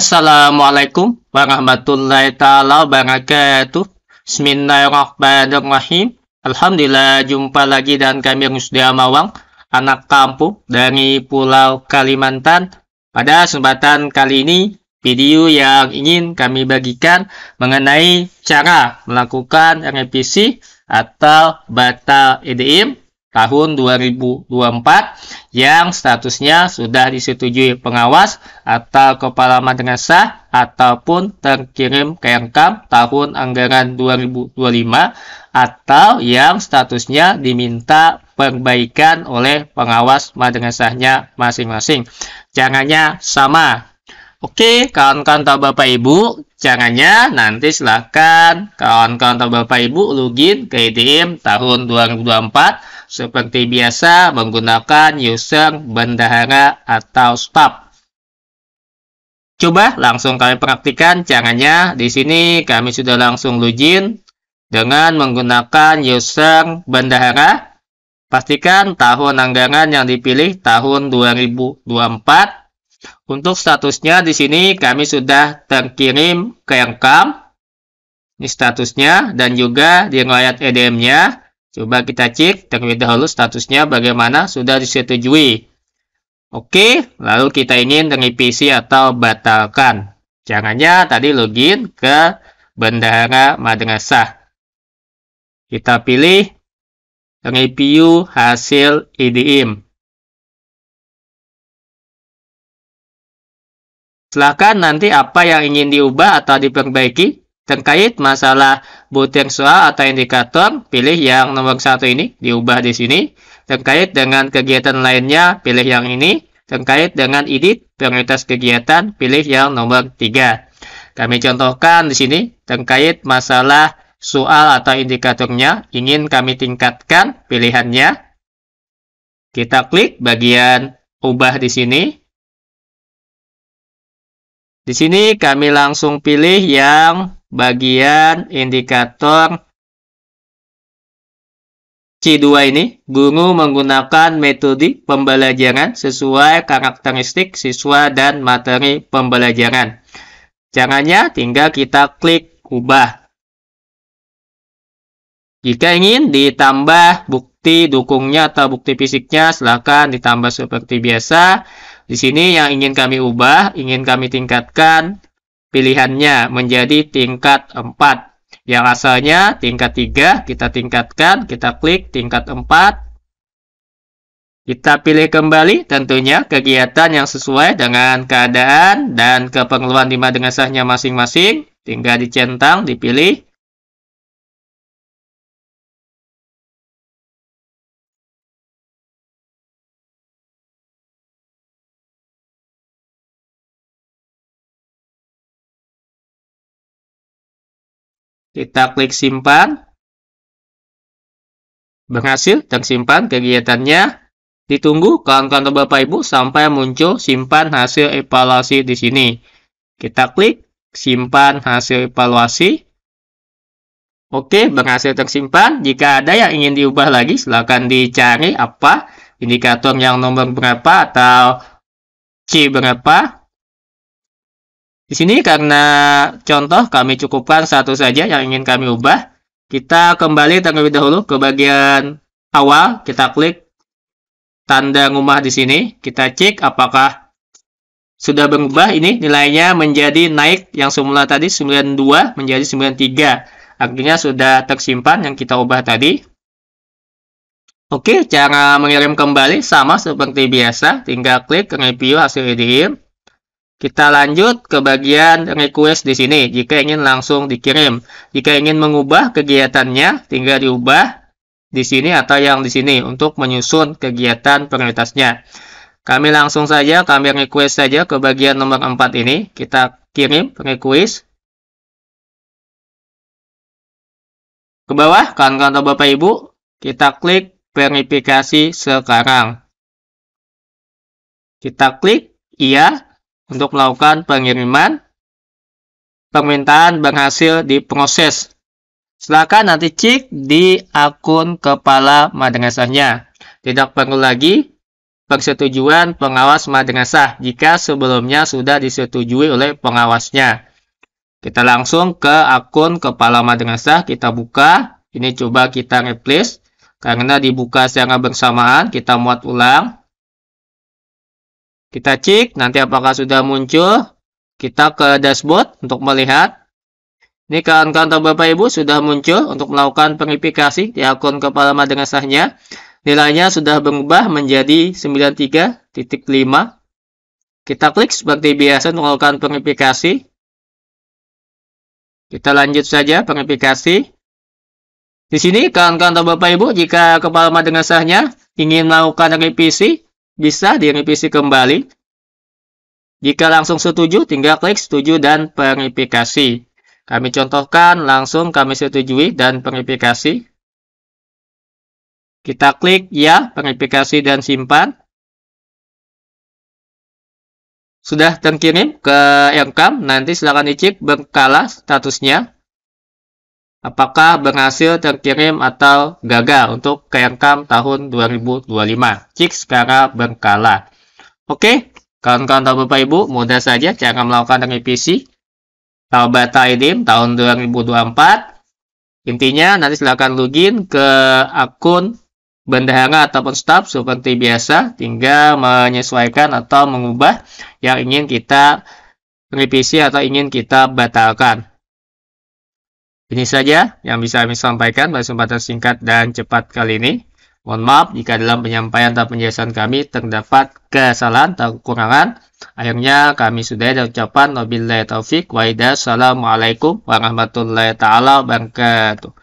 Assalamualaikum warahmatullahi taala wabarakatuh. Bismillahirrahmanirrahim. Alhamdulillah jumpa lagi dan kami Rusdi Amawang, anak kampung dari Pulau Kalimantan. Pada kesempatan kali ini, video yang ingin kami bagikan mengenai cara melakukan revisi atau batal EDM tahun 2024 yang statusnya sudah disetujui pengawas atau kepala madrasah ataupun terkirim ke Enkam tahun anggaran 2025 atau yang statusnya diminta perbaikan oleh pengawas madrasahnya masing-masing. Jangannya sama. Oke, kawan-kawan atau Bapak Ibu, Caranya nanti silahkan kawan-kawan atau Bapak Ibu login ke IDM tahun 2024 seperti biasa menggunakan user bendahara atau staff. Coba langsung kami praktikan caranya. Di sini kami sudah langsung login dengan menggunakan user bendahara. Pastikan tahun anggaran yang dipilih tahun 2024 untuk statusnya di sini kami sudah terkirim ke yang Enkam. Ini statusnya dan juga di ngelayat EDM-nya. Coba kita cek terlebih dahulu statusnya bagaimana sudah disetujui. Oke, lalu kita ingin revisi atau batalkan. Caranya tadi login ke bendahara madrasah. Kita pilih review hasil IDIM. Silahkan nanti apa yang ingin diubah atau diperbaiki terkait masalah butir soal atau indikator, pilih yang nomor satu ini, diubah di sini. Terkait dengan kegiatan lainnya, pilih yang ini. Terkait dengan edit prioritas kegiatan, pilih yang nomor tiga. Kami contohkan di sini terkait masalah soal atau indikatornya ingin kami tingkatkan pilihannya. Kita klik bagian ubah di sini. Di sini kami langsung pilih yang bagian indikator C2 ini. Guru menggunakan metode pembelajaran sesuai karakteristik siswa dan materi pembelajaran. Caranya tinggal kita klik ubah. Jika ingin ditambah bukti dukungnya atau bukti fisiknya, silakan ditambah seperti biasa. Di sini yang ingin kami ubah, ingin kami tingkatkan pilihannya menjadi tingkat 4. Yang asalnya tingkat 3, kita tingkatkan, kita klik tingkat 4. Kita pilih kembali tentunya kegiatan yang sesuai dengan keadaan dan kepengeluan di dengan masing-masing. Tinggal dicentang, dipilih. Kita klik simpan. Berhasil tersimpan kegiatannya. Ditunggu kawan-kawan Bapak Ibu sampai muncul simpan hasil evaluasi di sini. Kita klik simpan hasil evaluasi. Oke, berhasil tersimpan. Jika ada yang ingin diubah lagi, silakan dicari apa indikator yang nomor berapa atau C berapa di sini karena contoh kami cukupkan satu saja yang ingin kami ubah. Kita kembali terlebih dahulu ke bagian awal. Kita klik tanda ngubah di sini. Kita cek apakah sudah berubah ini nilainya menjadi naik yang semula tadi 92 menjadi 93. Artinya sudah tersimpan yang kita ubah tadi. Oke, cara mengirim kembali sama seperti biasa. Tinggal klik review hasil edit. Kita lanjut ke bagian request di sini. Jika ingin langsung dikirim. Jika ingin mengubah kegiatannya, tinggal diubah di sini atau yang di sini untuk menyusun kegiatan prioritasnya. Kami langsung saja, kami request saja ke bagian nomor 4 ini. Kita kirim request. Ke bawah, kawan-kawan atau Bapak Ibu, kita klik verifikasi sekarang. Kita klik iya untuk melakukan pengiriman permintaan bank hasil diproses. Silakan nanti cek di akun kepala madrasahnya. Tidak perlu lagi persetujuan pengawas madrasah jika sebelumnya sudah disetujui oleh pengawasnya. Kita langsung ke akun kepala madrasah, kita buka. Ini coba kita replace karena dibuka secara bersamaan, kita muat ulang. Kita cek nanti apakah sudah muncul. Kita ke dashboard untuk melihat. Ini kawan-kawan atau Bapak Ibu sudah muncul untuk melakukan verifikasi di akun kepala sahnya. Nilainya sudah berubah menjadi 93.5. Kita klik seperti biasa untuk melakukan verifikasi. Kita lanjut saja verifikasi. Di sini, kawan-kawan atau Bapak Ibu, jika kepala sahnya ingin melakukan revisi, bisa direvisi kembali. Jika langsung setuju, tinggal klik setuju dan verifikasi. Kami contohkan langsung kami setujui dan verifikasi. Kita klik ya, verifikasi dan simpan. Sudah terkirim ke Encam, nanti silakan dicek berkala statusnya apakah berhasil terkirim atau gagal untuk KRKAM tahun 2025 cik secara berkala. Oke, kawan-kawan tahu Bapak Ibu, mudah saja cara melakukan revisi Taubat idim tahun 2024. Intinya nanti silakan login ke akun bendahara ataupun staff seperti biasa, tinggal menyesuaikan atau mengubah yang ingin kita revisi atau ingin kita batalkan. Ini saja yang bisa kami sampaikan pada kesempatan singkat dan cepat kali ini. Mohon maaf jika dalam penyampaian atau penjelasan kami terdapat kesalahan atau kekurangan. Akhirnya kami sudah ada ucapan wabillahi taufik wa Assalamualaikum warahmatullahi taala wabarakatuh.